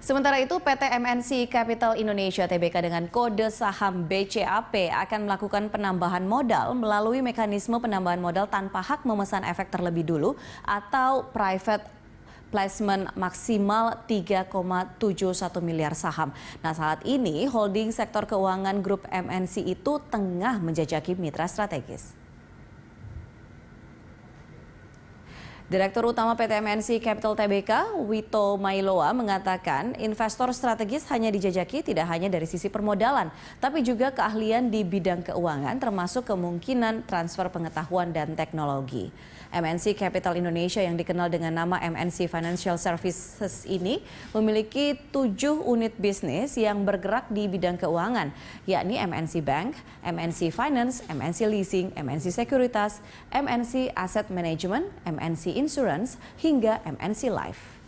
Sementara itu, PT MNC Capital Indonesia TBK dengan kode saham BCAP akan melakukan penambahan modal melalui mekanisme penambahan modal tanpa hak memesan efek terlebih dulu atau private placement maksimal 3,71 miliar saham. Nah saat ini holding sektor keuangan grup MNC itu tengah menjajaki mitra strategis. Direktur Utama PT MNC Capital Tbk, Wito Mailoa, mengatakan investor strategis hanya dijajaki tidak hanya dari sisi permodalan, tapi juga keahlian di bidang keuangan termasuk kemungkinan transfer pengetahuan dan teknologi. MNC Capital Indonesia yang dikenal dengan nama MNC Financial Services ini memiliki tujuh unit bisnis yang bergerak di bidang keuangan, yakni MNC Bank, MNC Finance, MNC Leasing, MNC Sekuritas, MNC Asset Management, MNC Insurance hingga MNC Life.